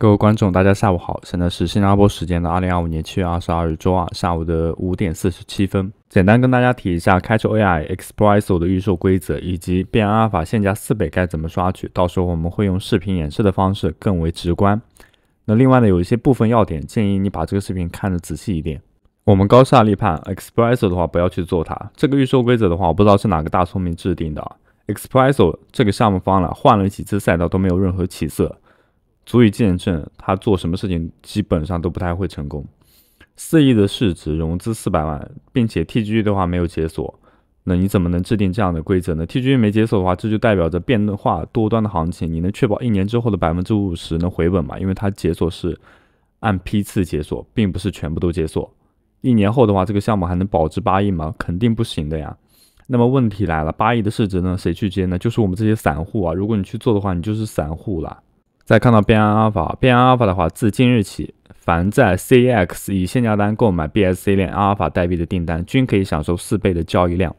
各位观众，大家下午好！现在是新加坡时间的二零二五年七月二十二日周二下午的五点四十七分。简单跟大家提一下，开 h AI Expresso 的预售规则，以及变阿尔法限价四倍该怎么刷取。到时候我们会用视频演示的方式，更为直观。那另外呢，有一些部分要点，建议你把这个视频看得仔细一点。我们高下立判，Expresso 的话不要去做它。这个预售规则的话，我不知道是哪个大聪明制定的。Expresso 这个项目方呢，换了几次赛道都没有任何起色。足以见证他做什么事情基本上都不太会成功。四亿的市值融资四百万，并且 T G 的话没有解锁，那你怎么能制定这样的规则呢？T G 没解锁的话，这就代表着变化多端的行情。你能确保一年之后的百分之五十能回本吗？因为它解锁是按批次解锁，并不是全部都解锁。一年后的话，这个项目还能保值八亿吗？肯定不行的呀。那么问题来了，八亿的市值呢？谁去接呢？就是我们这些散户啊。如果你去做的话，你就是散户了。再看到币安阿尔法，币安阿尔法的话，自今日起，凡在 CEX 以限价单购买 BSC 链阿尔法代币的订单，均可以享受四倍的交易量。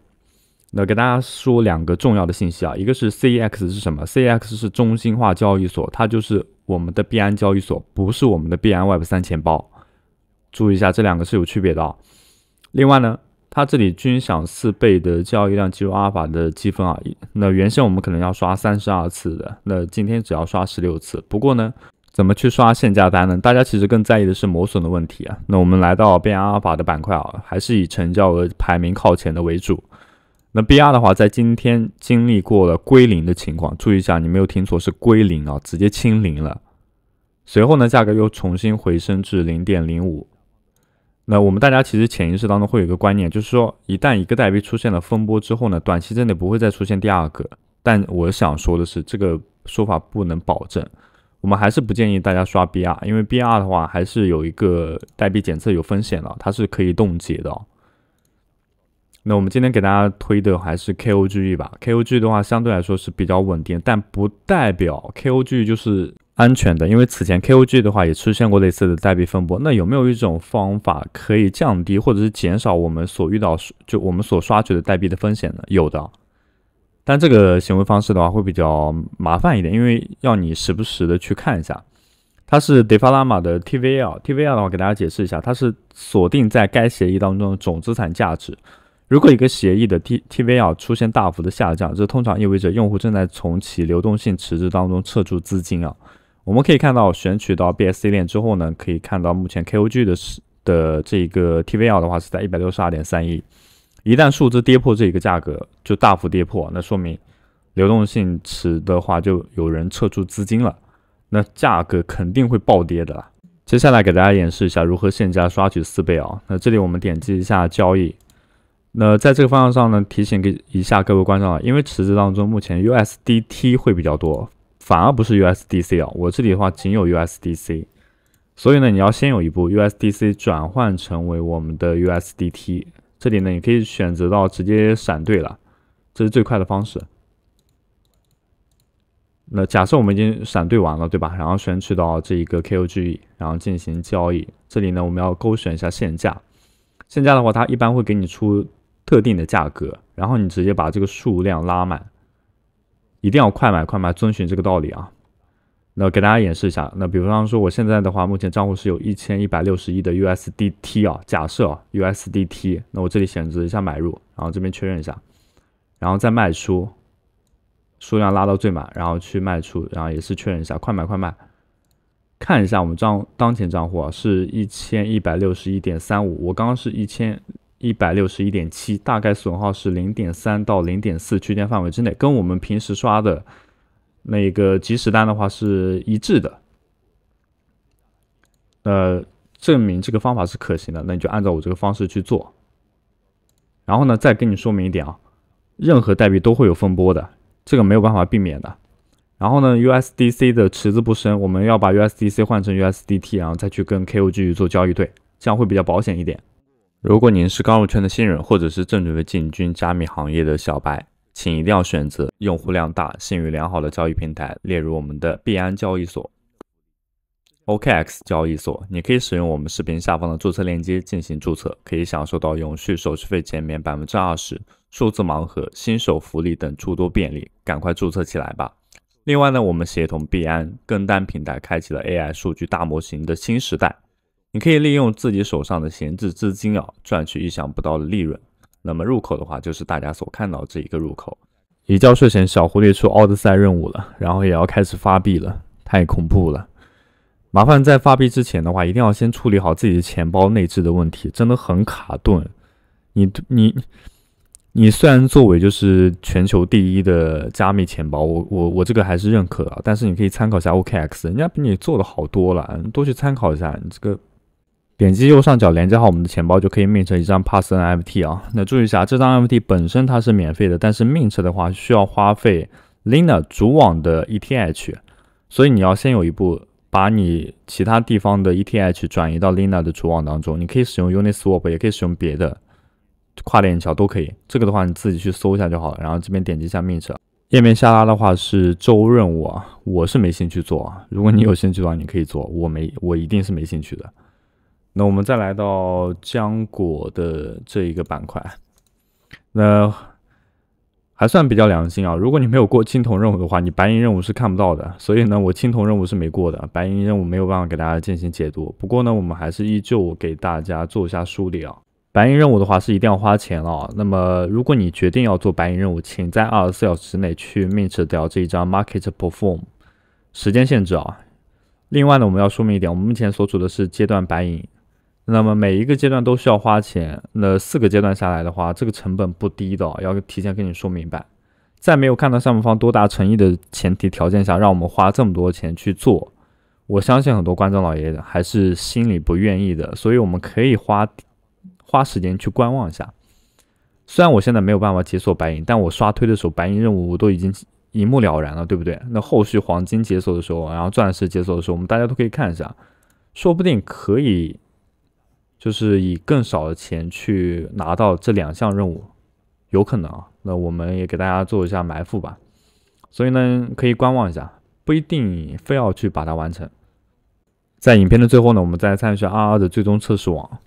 那给大家说两个重要的信息啊，一个是 CEX 是什么？CEX 是中心化交易所，它就是我们的币安交易所，不是我们的币安 Web 三钱包。注意一下，这两个是有区别的。啊。另外呢？它这里均享四倍的交易量计入阿尔法的积分啊，那原先我们可能要刷三十二次的，那今天只要刷十六次。不过呢，怎么去刷限价单呢？大家其实更在意的是磨损的问题啊。那我们来到变阿尔法的板块啊，还是以成交额排名靠前的为主。那 BR 的话，在今天经历过了归零的情况，注意一下，你没有听错，是归零啊，直接清零了。随后呢，价格又重新回升至零点零五。那我们大家其实潜意识当中会有一个观念，就是说一旦一个代币出现了风波之后呢，短期之内不会再出现第二个。但我想说的是，这个说法不能保证。我们还是不建议大家刷 BR，因为 BR 的话还是有一个代币检测有风险的，它是可以冻结的。那我们今天给大家推的还是 k o g 吧，KOG 的话相对来说是比较稳定，但不代表 KOG 就是。安全的，因为此前 K O G 的话也出现过类似的代币风波。那有没有一种方法可以降低或者是减少我们所遇到就我们所刷取的代币的风险呢？有的，但这个行为方式的话会比较麻烦一点，因为要你时不时的去看一下。它是 DeFi 拉玛的 T V L，T V L 的话给大家解释一下，它是锁定在该协议当中的总资产价值。如果一个协议的 T T V L 出现大幅的下降，这通常意味着用户正在从其流动性池子当中撤出资金啊。我们可以看到，选取到 BSC 链之后呢，可以看到目前 KOG 的的这个 TVL 的话是在一百六十二点三亿。一旦数字跌破这一个价格，就大幅跌破，那说明流动性池的话就有人撤出资金了，那价格肯定会暴跌的。接下来给大家演示一下如何限价刷取四倍啊。那这里我们点击一下交易，那在这个方向上呢，提醒给一下各位观众啊，因为池子当中目前 USDT 会比较多。反而不是 USDC 啊，我这里的话仅有 USDC，所以呢，你要先有一步 USDC 转换成为我们的 USDT，这里呢，你可以选择到直接闪兑了，这是最快的方式。那假设我们已经闪兑完了，对吧？然后选取到这一个 k o g e 然后进行交易。这里呢，我们要勾选一下限价，限价的话，它一般会给你出特定的价格，然后你直接把这个数量拉满。一定要快买快卖，遵循这个道理啊。那给大家演示一下，那比方说说我现在的话，目前账户是有一千一百六十亿的 USDT 啊。假设 USDT，那我这里选择一下买入，然后这边确认一下，然后再卖出，数量拉到最满，然后去卖出，然后也是确认一下，快买快卖。看一下我们账当前账户啊，是一千一百六十一点三五，我刚刚是一千。一百六十一点七，大概损耗是零点三到零点四区间范围之内，跟我们平时刷的那个即时单的话是一致的。呃，证明这个方法是可行的，那你就按照我这个方式去做。然后呢，再跟你说明一点啊，任何代币都会有风波的，这个没有办法避免的。然后呢，USDC 的池子不深，我们要把 USDC 换成 USDT，然后再去跟 KOG 做交易对，这样会比较保险一点。如果您是刚入圈的新人，或者是正准备进军加密行业的小白，请一定要选择用户量大、信誉良好的交易平台，例如我们的币安交易所、OKX 交易所。你可以使用我们视频下方的注册链接进行注册，可以享受到永续手续费减免百分之二十、数字盲盒、新手福利等诸多便利，赶快注册起来吧！另外呢，我们协同币安跟单平台开启了 AI 数据大模型的新时代。你可以利用自己手上的闲置资金啊，赚取意想不到的利润。那么入口的话，就是大家所看到这一个入口。一觉睡前，小狐狸出奥德赛任务了，然后也要开始发币了，太恐怖了！麻烦在发币之前的话，一定要先处理好自己的钱包内置的问题，真的很卡顿。你你你虽然作为就是全球第一的加密钱包，我我我这个还是认可的，但是你可以参考一下 OKX，人家比你做的好多了，多去参考一下你这个。点击右上角连接好我们的钱包，就可以 mint 一张 Pass NFT 啊。那注意一下，这张 NFT 本身它是免费的，但是 mint 的话需要花费 Lina 主网的 ETH，所以你要先有一步把你其他地方的 ETH 转移到 Lina 的主网当中。你可以使用 Uniswap，也可以使用别的跨链桥都可以。这个的话你自己去搜一下就好了。然后这边点击一下 mint。页面下拉的话是周任务啊，我是没兴趣做啊。如果你有兴趣的话，你可以做，我没我一定是没兴趣的。那我们再来到浆果的这一个板块，那还算比较良心啊。如果你没有过青铜任务的话，你白银任务是看不到的。所以呢，我青铜任务是没过的，白银任务没有办法给大家进行解读。不过呢，我们还是依旧给大家做一下梳理啊。白银任务的话是一定要花钱了。那么，如果你决定要做白银任务，请在二十四小时之内去 mint 掉这一张 market perform，时间限制啊。另外呢，我们要说明一点，我们目前所处的是阶段白银。那么每一个阶段都需要花钱，那四个阶段下来的话，这个成本不低的，要提前跟你说明白。在没有看到项目方多大诚意的前提条件下，让我们花这么多钱去做，我相信很多观众老爷还是心里不愿意的。所以我们可以花花时间去观望一下。虽然我现在没有办法解锁白银，但我刷推的时候，白银任务我都已经一目了然了，对不对？那后续黄金解锁的时候，然后钻石解锁的时候，我们大家都可以看一下，说不定可以。就是以更少的钱去拿到这两项任务，有可能啊。那我们也给大家做一下埋伏吧，所以呢可以观望一下，不一定非要去把它完成。在影片的最后呢，我们再看一下 R2 的最终测试网，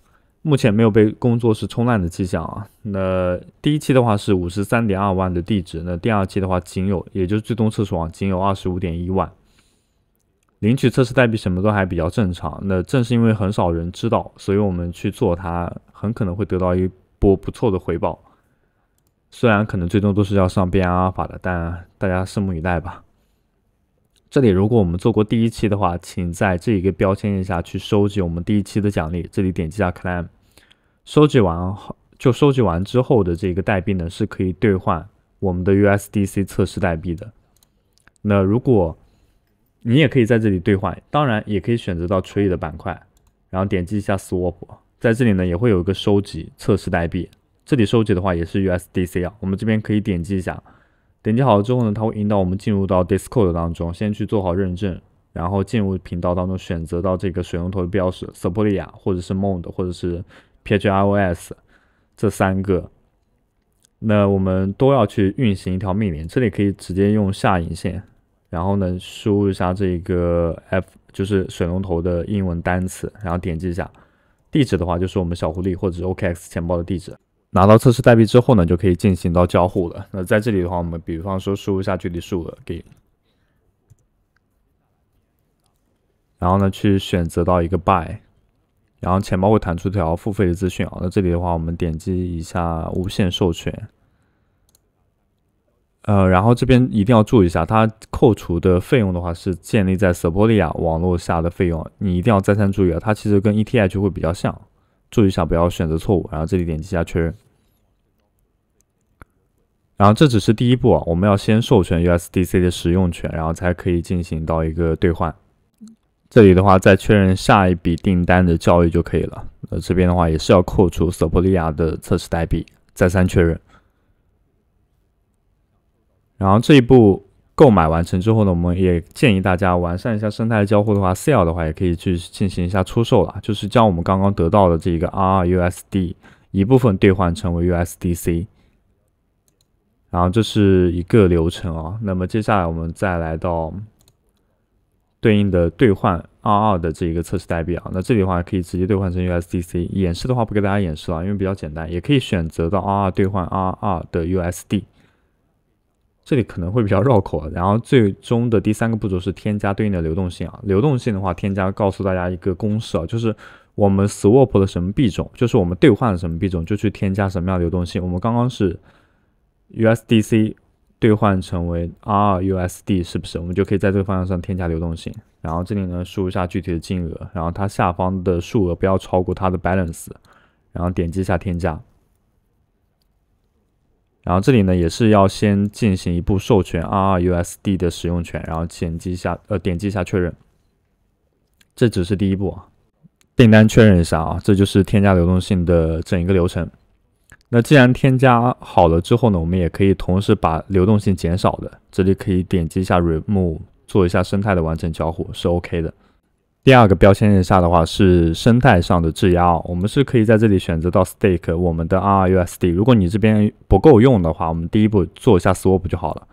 目前没有被工作室冲烂的迹象啊。那第一期的话是五十三点二万的地址，那第二期的话仅有，也就是最终测试网仅有二十五点一万。领取测试代币什么都还比较正常。那正是因为很少人知道，所以我们去做它，很可能会得到一波不错的回报。虽然可能最终都是要上变阿尔法的，但大家拭目以待吧。这里如果我们做过第一期的话，请在这一个标签下去收集我们第一期的奖励。这里点击一下 claim，收集完后就收集完之后的这个代币呢是可以兑换我们的 USDC 测试代币的。那如果你也可以在这里兑换，当然也可以选择到垂域的板块，然后点击一下 swap，在这里呢也会有一个收集测试代币，这里收集的话也是 USDC 啊，我们这边可以点击一下，点击好了之后呢，它会引导我们进入到 Discord 当中，先去做好认证，然后进入频道当中，选择到这个水龙头的标识 s u p l i a 或者是 Mond 或者是 PHIOS 这三个，那我们都要去运行一条命令，这里可以直接用下引线。然后呢，输入一下这个 f 就是水龙头的英文单词，然后点击一下地址的话，就是我们小狐狸或者是 OKX 钱包的地址。拿到测试代币之后呢，就可以进行到交互了。那在这里的话，我们比方说输入一下具体数额给，然后呢去选择到一个 buy，然后钱包会弹出条付费的资讯啊。那这里的话，我们点击一下无限授权。呃，然后这边一定要注意一下，它扣除的费用的话是建立在 s o l i a 网络下的费用，你一定要再三注意啊！它其实跟 ETH 会比较像，注意一下不要选择错误。然后这里点击一下确认。然后这只是第一步啊，我们要先授权 USDC 的使用权，然后才可以进行到一个兑换。这里的话再确认下一笔订单的交易就可以了。呃，这边的话也是要扣除 s o l i a 的测试代币，再三确认。然后这一步购买完成之后呢，我们也建议大家完善一下生态交互的话，sell 的话也可以去进行一下出售了，就是将我们刚刚得到的这个 R2USD 一部分兑换成为 USDC。然后这是一个流程啊，那么接下来我们再来到对应的兑换 R2 的这一个测试代币啊，那这里的话可以直接兑换成 USDC。演示的话不给大家演示了，因为比较简单，也可以选择到 R2 兑换 R2 的 USD。这里可能会比较绕口啊，然后最终的第三个步骤是添加对应的流动性啊。流动性的话，添加告诉大家一个公式啊，就是我们 swap 的什么币种，就是我们兑换的什么币种，就去添加什么样的流动性。我们刚刚是 USDC 兑换成为 RUSD，是不是？我们就可以在这个方向上添加流动性。然后这里呢，输一下具体的金额，然后它下方的数额不要超过它的 balance，然后点击一下添加。然后这里呢，也是要先进行一步授权 RUSD r 的使用权，然后点击一下，呃，点击一下确认。这只是第一步啊，订单确认一下啊，这就是添加流动性的整一个流程。那既然添加好了之后呢，我们也可以同时把流动性减少的，这里可以点击一下 Remove，做一下生态的完整交互是 OK 的。第二个标签页下的话是生态上的质押，我们是可以在这里选择到 stake 我们的 RUSD，如果你这边不够用的话，我们第一步做一下 swap 就好了。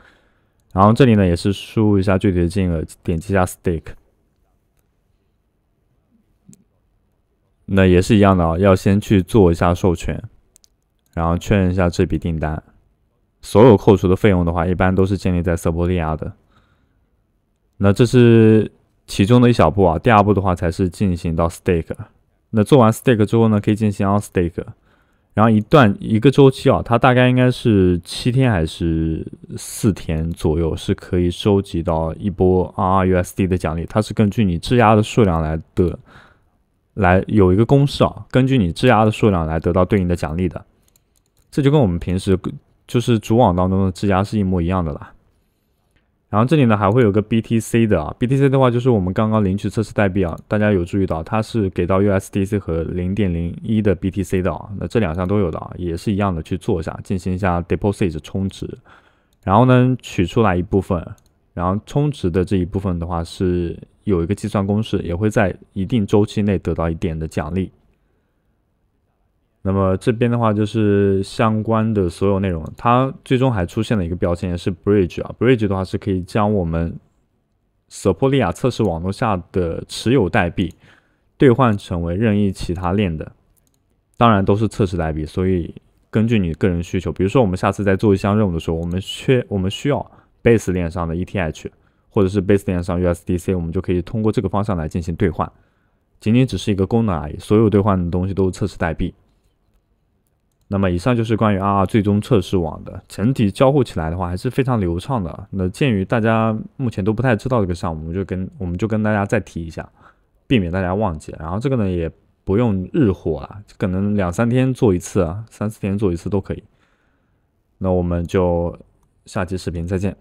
然后这里呢也是输入一下具体的金额，点击一下 stake，那也是一样的啊，要先去做一下授权，然后确认一下这笔订单。所有扣除的费用的话，一般都是建立在 o 伯利亚的。那这是。其中的一小步啊，第二步的话才是进行到 stake。那做完 stake 之后呢，可以进行 o n s t a k e 然后一段一个周期啊，它大概应该是七天还是四天左右，是可以收集到一波 RUSD 的奖励。它是根据你质押的数量来的，来有一个公式啊，根据你质押的数量来得到对应的奖励的。这就跟我们平时就是主网当中的质押是一模一样的啦。然后这里呢还会有个 BTC 的啊，BTC 的话就是我们刚刚领取测试代币啊，大家有注意到它是给到 USDC 和零点零一的 BTC 的啊，那这两项都有的啊，也是一样的去做一下，进行一下 deposit 充值，然后呢取出来一部分，然后充值的这一部分的话是有一个计算公式，也会在一定周期内得到一点的奖励。那么这边的话就是相关的所有内容，它最终还出现了一个标签是 Bridge 啊，Bridge 的话是可以将我们索普利亚测试网络下的持有代币兑换成为任意其他链的，当然都是测试代币，所以根据你个人需求，比如说我们下次在做一项任务的时候，我们缺我们需要 Base 链上的 ETH 或者是 Base 链上 USDC，我们就可以通过这个方向来进行兑换，仅仅只是一个功能而已，所有兑换的东西都是测试代币。那么以上就是关于 R R 最终测试网的整体交互起来的话，还是非常流畅的。那鉴于大家目前都不太知道这个项目，我就跟我们就跟大家再提一下，避免大家忘记。然后这个呢也不用日火啊，可能两三天做一次啊，三四天做一次都可以。那我们就下期视频再见。